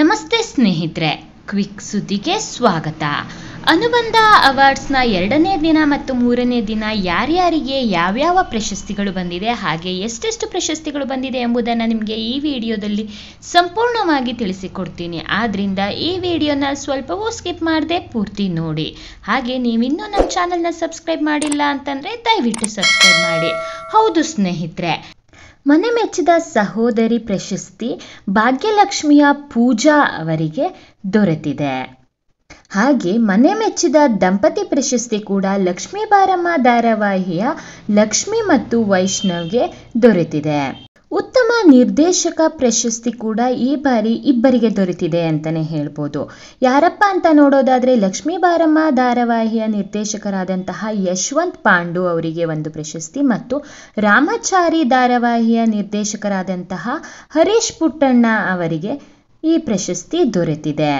ನಮಸ್ತೆ ಸ್ನೇಹಿತರೆ ಕ್ವಿಕ್ ಸುದ್ದಿಗೆ ಸ್ವಾಗತ ಅನುಬಂಧ ಅವಾರ್ಡ್ಸ್ನ ಎರಡನೇ ದಿನ ಮತ್ತು ಮೂರನೇ ದಿನ ಯಾರ್ಯಾರಿಗೆ ಯಾವ್ಯಾವ ಪ್ರಶಸ್ತಿಗಳು ಬಂದಿದೆ ಹಾಗೆ ಎಷ್ಟೆಷ್ಟು ಪ್ರಶಸ್ತಿಗಳು ಬಂದಿದೆ ಎಂಬುದನ್ನು ನಿಮಗೆ ಈ ವಿಡಿಯೋದಲ್ಲಿ ಸಂಪೂರ್ಣವಾಗಿ ತಿಳಿಸಿಕೊಡ್ತೀನಿ ಆದ್ದರಿಂದ ಈ ವಿಡಿಯೋನ ಸ್ವಲ್ಪವೂ ಸ್ಕಿಪ್ ಮಾಡದೆ ಪೂರ್ತಿ ನೋಡಿ ಹಾಗೆ ನೀವಿನ್ನೂ ನಮ್ಮ ಚಾನಲ್ನ ಸಬ್ಸ್ಕ್ರೈಬ್ ಮಾಡಿಲ್ಲ ಅಂತಂದರೆ ದಯವಿಟ್ಟು ಸಬ್ಸ್ಕ್ರೈಬ್ ಮಾಡಿ ಹೌದು ಸ್ನೇಹಿತರೆ ಮನೆ ಮೆಚ್ಚಿದ ಸಹೋದರಿ ಪ್ರಶಸ್ತಿ ಭಾಗ್ಯಲಕ್ಷ್ಮಿಯ ಪೂಜಾ ಅವರಿಗೆ ದೊರೆತಿದೆ ಹಾಗೆ ಮನೆ ಮೆಚ್ಚಿದ ದಂಪತಿ ಪ್ರಶಸ್ತಿ ಕೂಡ ಲಕ್ಷ್ಮೀ ಬಾರಮ್ಮ ಧಾರಾವಾಹಿಯ ಲಕ್ಷ್ಮಿ ಮತ್ತು ವೈಷ್ಣವ್ಗೆ ದೊರೆತಿದೆ ಉತ್ತಮ ನಿರ್ದೇಶಕ ಪ್ರಶಸ್ತಿ ಕೂಡ ಈ ಬಾರಿ ಇಬ್ಬರಿಗೆ ದೊರೆತಿದೆ ಅಂತಾನೆ ಹೇಳ್ಬೋದು ಯಾರಪ್ಪ ಅಂತ ನೋಡೋದಾದ್ರೆ ಲಕ್ಷ್ಮೀ ಬಾರಮ್ಮ ಧಾರಾವಾಹಿಯ ನಿರ್ದೇಶಕರಾದಂತಹ ಯಶವಂತ್ ಪಾಂಡು ಅವರಿಗೆ ಒಂದು ಪ್ರಶಸ್ತಿ ಮತ್ತು ರಾಮಚಾರಿ ಧಾರಾವಾಹಿಯ ನಿರ್ದೇಶಕರಾದಂತಹ ಹರೀಶ್ ಪುಟ್ಟಣ್ಣ ಅವರಿಗೆ ಈ ಪ್ರಶಸ್ತಿ ದೊರೆತಿದೆ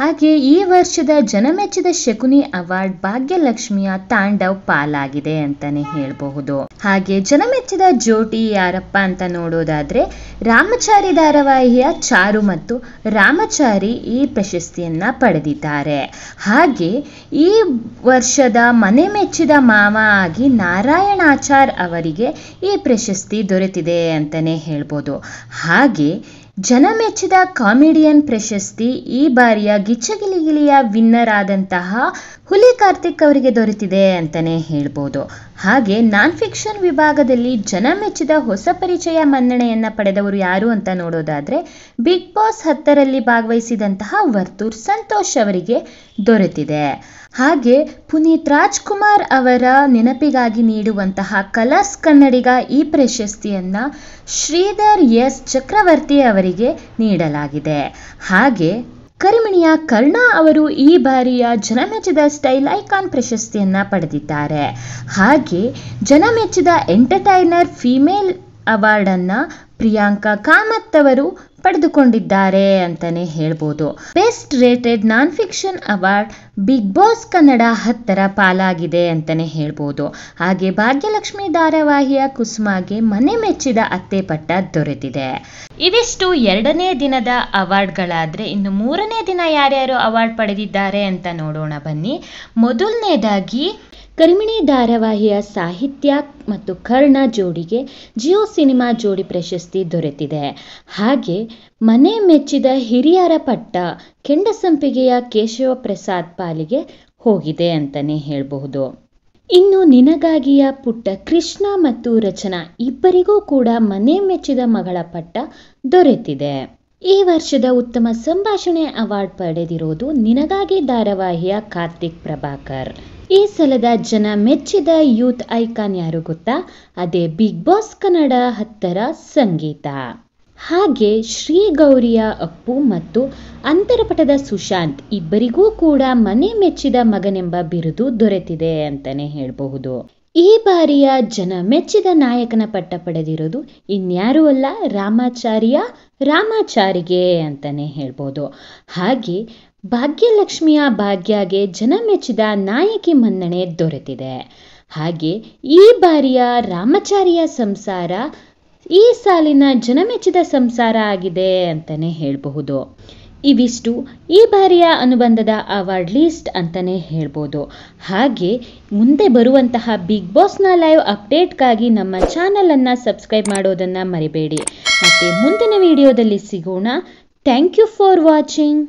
ಹಾಗೆ ಈ ವರ್ಷದ ಜನಮೆಚ್ಚಿದ ಶಕುನಿ ಅವಾರ್ಡ್ ಭಾಗ್ಯಲಕ್ಷ್ಮಿಯ ತಾಂಡವ್ ಪಾಲಾಗಿದೆ ಅಂತಾನೆ ಹೇಳಬಹುದು ಹಾಗೆ ಜನಮೆಚ್ಚಿದ ಜೋಟಿ ಯಾರಪ್ಪ ಅಂತ ನೋಡೋದಾದ್ರೆ ರಾಮಚಾರಿ ಧಾರಾವಾಹಿಯ ಚಾರು ಮತ್ತು ರಾಮಚಾರಿ ಈ ಪ್ರಶಸ್ತಿಯನ್ನ ಪಡೆದಿದ್ದಾರೆ ಹಾಗೆ ಈ ವರ್ಷದ ಮನೆ ಮೆಚ್ಚಿದ ಮಾವ ಆಗಿ ನಾರಾಯಣಾಚಾರ್ ಅವರಿಗೆ ಈ ಪ್ರಶಸ್ತಿ ದೊರೆತಿದೆ ಅಂತಾನೆ ಹೇಳ್ಬೋದು ಹಾಗೆ ಜನಮೆಚ್ಚಿದ ಕಾಮಿಡಿಯನ್ ಪ್ರಶಸ್ತಿ ಈ ಬಾರಿಯ ಗಿಚ್ಚಗಿಲಿಗಿಲಿಯ ವಿನ್ನರ್ ಆದಂತಹ ಹುಲಿ ಕಾರ್ತಿಕ್ ಅವರಿಗೆ ದೊರೆತಿದೆ ಅಂತಾನೆ ಹೇಳ್ಬೋದು ಹಾಗೆ ನಾನ್ ಫಿಕ್ಷನ್ ವಿಭಾಗದಲ್ಲಿ ಜನಮೆಚ್ಚಿದ ಹೊಸ ಪರಿಚಯ ಮನ್ನಣೆಯನ್ನು ಪಡೆದವರು ಯಾರು ಅಂತ ನೋಡೋದಾದ್ರೆ ಬಿಗ್ ಬಾಸ್ ಹತ್ತರಲ್ಲಿ ಭಾಗವಹಿಸಿದಂತಹ ವರ್ತೂರ್ ಸಂತೋಷ್ ಅವರಿಗೆ ದೊರೆತಿದೆ ಹಾಗೆ ಪುನೀತ್ ರಾಜ್ಕುಮಾರ್ ಅವರ ನೆನಪಿಗಾಗಿ ನೀಡುವಂತಹ ಕಲರ್ಸ್ ಕನ್ನಡಿಗ ಈ ಪ್ರಶಸ್ತಿಯನ್ನು ಶ್ರೀಧರ್ ಎಸ್ ಚಕ್ರವರ್ತಿ ಅವರಿಗೆ ನೀಡಲಾಗಿದೆ ಹಾಗೆ ಕರಿಮಣಿಯ ಕರ್ಣ ಅವರು ಈ ಬಾರಿಯ ಜನಮೆಚ್ಚಿದ ಸ್ಟೈಲ್ ಐಕಾನ್ ಪ್ರಶಸ್ತಿಯನ್ನು ಪಡೆದಿದ್ದಾರೆ ಹಾಗೆ ಜನಮೆಚ್ಚಿದ ಎಂಟರ್ಟೈನರ್ ಫೀಮೇಲ್ ಅವಾರ್ಡನ್ನು ಪ್ರಿಯಾಂಕಾ ಕಾಮತ್ ಅವರು ಪಡೆದುಕೊಂಡಿದ್ದಾರೆ ಅಂತಾನೆ ಹೇಳ್ಬೋದು best rated non fiction award Bigg Boss Kannada ಹತ್ತರ ಪಾಲಾಗಿದೆ ಅಂತಾನೆ ಹೇಳ್ಬೋದು ಹಾಗೆ ಭಾಗ್ಯಲಕ್ಷ್ಮಿ ಧಾರಾವಾಹಿಯ ಕುಸುಮಾಗೆ ಮನೆ ಮೆಚ್ಚಿದ ಅತ್ತೆ ಪಟ್ಟ ದೊರೆತಿದೆ ಇದಿಷ್ಟು ಎರಡನೇ ದಿನದ ಅವಾರ್ಡ್ಗಳಾದರೆ ಇನ್ನು ಮೂರನೇ ದಿನ ಯಾರ್ಯಾರು ಅವಾರ್ಡ್ ಪಡೆದಿದ್ದಾರೆ ಅಂತ ನೋಡೋಣ ಬನ್ನಿ ಮೊದಲನೇದಾಗಿ ಕರ್ಮಿಣಿ ಧಾರಾವಾಹಿಯ ಸಾಹಿತ್ಯ ಮತ್ತು ಕರ್ಣ ಜೋಡಿಗೆ ಜಿಯೋ ಸಿನಿಮಾ ಜೋಡಿ ಪ್ರಶಸ್ತಿ ದೊರೆತಿದೆ ಹಾಗೆ ಮನೆ ಮೆಚ್ಚಿದ ಹಿರಿಯರ ಪಟ್ಟ ಕೆಂಡಸಂಪಿಗೆಯ ಕೇಶವ ಪ್ರಸಾದ್ ಪಾಲಿಗೆ ಹೋಗಿದೆ ಅಂತಾನೆ ಹೇಳಬಹುದು ಇನ್ನು ನಿನಗಾಗಿಯ ಪುಟ್ಟ ಕೃಷ್ಣ ಮತ್ತು ರಚನಾ ಇಬ್ಬರಿಗೂ ಕೂಡ ಮನೆ ಮೆಚ್ಚಿದ ಮಗಳ ಪಟ್ಟ ದೊರೆತಿದೆ ಈ ವರ್ಷದ ಉತ್ತಮ ಸಂಭಾಷಣೆ ಅವಾರ್ಡ್ ಪಡೆದಿರೋದು ನಿನಗಾಗಿ ಧಾರಾವಾಹಿಯ ಕಾರ್ತಿಕ್ ಪ್ರಭಾಕರ್ ಈ ಸಲದ ಜನ ಮೆಚ್ಚಿದ ಯೂತ್ ಐಕಾನ್ ಯಾರು ಗೊತ್ತಾ ಅದೇ ಬಿಗ್ ಬಾಸ್ ಕನ್ನಡ ಹತ್ತರ ಸಂಗೀತ ಹಾಗೆ ಶ್ರೀ ಗೌರಿಯ ಅಪ್ಪು ಮತ್ತು ಅಂತರಪಟದ ಸುಶಾಂತ್ ಇಬ್ಬರಿಗೂ ಕೂಡ ಮನೆ ಮೆಚ್ಚಿದ ಮಗನೆಂಬ ಬಿರುದು ದೊರೆತಿದೆ ಅಂತಾನೆ ಹೇಳಬಹುದು ಈ ಬಾರಿಯ ಜನ ಮೆಚ್ಚಿದ ನಾಯಕನ ಪಟ್ಟ ಪಡೆದಿರೋದು ಇನ್ಯಾರು ಅಲ್ಲ ರಾಮಾಚಾರ್ಯ ರಾಮಾಚಾರಿಗೆ ಅಂತಾನೆ ಹೇಳ್ಬೋದು ಹಾಗೆ ಭಾಗ್ಯಲಕ್ಷ್ಮಿಯ ಭಾಗ್ಯಗೆ ಜನಮೆಚ್ಚಿದ ನಾಯಕಿ ಮನ್ನಣೆ ದೊರೆತಿದೆ ಹಾಗೆ ಈ ಬಾರಿಯ ರಾಮಚಾರಿಯ ಸಂಸಾರ ಈ ಸಾಲಿನ ಜನಮೆಚ್ಚಿದ ಸಂಸಾರ ಆಗಿದೆ ಅಂತಲೇ ಹೇಳಬಹುದು ಇವಿಷ್ಟು ಈ ಬಾರಿಯ ಅನುಬಂಧದ ಅವಾರ್ಡ್ ಲಿಸ್ಟ್ ಅಂತಲೇ ಹೇಳ್ಬೋದು ಹಾಗೆ ಮುಂದೆ ಬರುವಂತಹ ಬಿಗ್ ಬಾಸ್ನ ಲೈವ್ ಅಪ್ಡೇಟ್ಗಾಗಿ ನಮ್ಮ ಚಾನಲನ್ನು ಸಬ್ಸ್ಕ್ರೈಬ್ ಮಾಡೋದನ್ನು ಮರಿಬೇಡಿ ಮತ್ತು ಮುಂದಿನ ವಿಡಿಯೋದಲ್ಲಿ ಸಿಗೋಣ ಥ್ಯಾಂಕ್ ಯು ಫಾರ್ ವಾಚಿಂಗ್